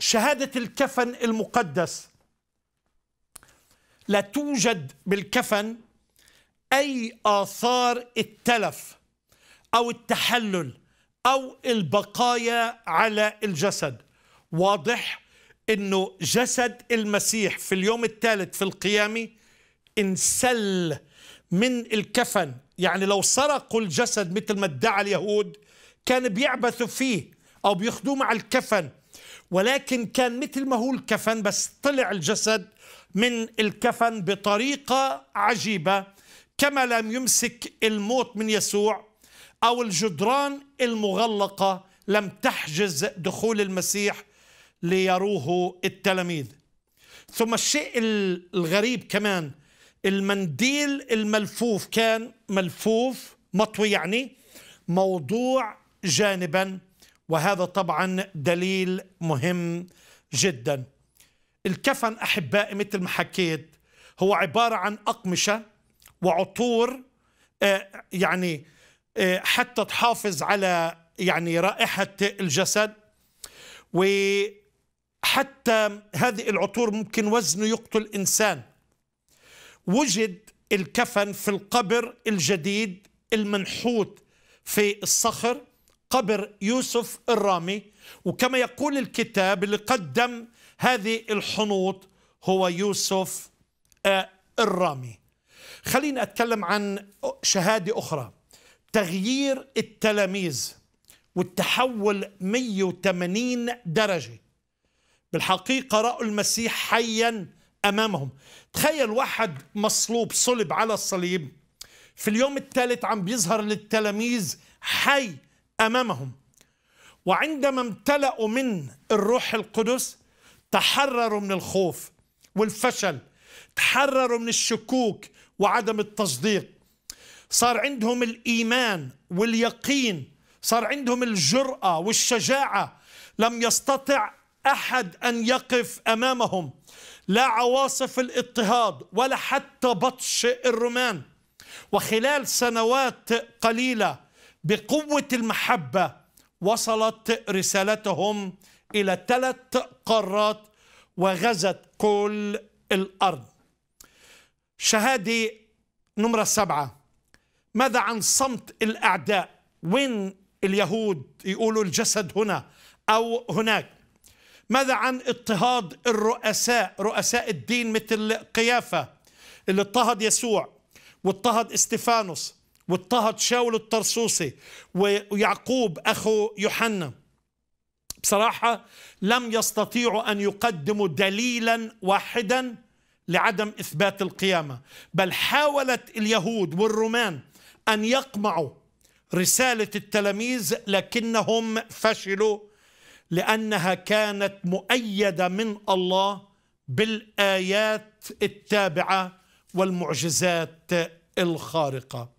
شهادة الكفن المقدس لا توجد بالكفن أي آثار التلف أو التحلل أو البقايا على الجسد واضح أنه جسد المسيح في اليوم الثالث في القيامة انسل من الكفن يعني لو سرقوا الجسد مثل ما ادعى اليهود كان بيعبثوا فيه أو بيخدوه مع الكفن ولكن كان مثل ما هو الكفن بس طلع الجسد من الكفن بطريقة عجيبة كما لم يمسك الموت من يسوع أو الجدران المغلقة لم تحجز دخول المسيح ليروه التلاميذ ثم الشيء الغريب كمان المنديل الملفوف كان ملفوف مطوي يعني موضوع جانبا وهذا طبعا دليل مهم جدا الكفن احبائي مثل ما حكيت هو عباره عن اقمشه وعطور آه، يعني آه، حتى تحافظ على يعني رائحه الجسد وحتى هذه العطور ممكن وزنه يقتل انسان وجد الكفن في القبر الجديد المنحوت في الصخر قبر يوسف الرامي وكما يقول الكتاب اللي قدم هذه الحنوط هو يوسف آه، الرامي خليني أتكلم عن شهادة أخرى تغيير التلاميذ والتحول 180 درجة بالحقيقة رأوا المسيح حيا أمامهم تخيل واحد مصلوب صلب على الصليب في اليوم الثالث عم بيظهر للتلاميذ حي امامهم وعندما امتلأوا من الروح القدس تحرروا من الخوف والفشل تحرروا من الشكوك وعدم التصديق صار عندهم الايمان واليقين صار عندهم الجراه والشجاعه لم يستطع احد ان يقف امامهم لا عواصف الاضطهاد ولا حتى بطش الرومان وخلال سنوات قليله بقوة المحبة وصلت رسالتهم إلى ثلاث قارات وغزت كل الأرض شهادة نمرة سبعة ماذا عن صمت الأعداء وين اليهود يقولوا الجسد هنا أو هناك ماذا عن اضطهاد الرؤساء رؤساء الدين مثل قيافة اللي اضطهد يسوع واضطهد استفانوس واضطهد شاول الطرسوسي ويعقوب أخو يوحنا بصراحة لم يستطيعوا أن يقدموا دليلا واحدا لعدم إثبات القيامة بل حاولت اليهود والرومان أن يقمعوا رسالة التلاميذ لكنهم فشلوا لأنها كانت مؤيدة من الله بالآيات التابعة والمعجزات الخارقة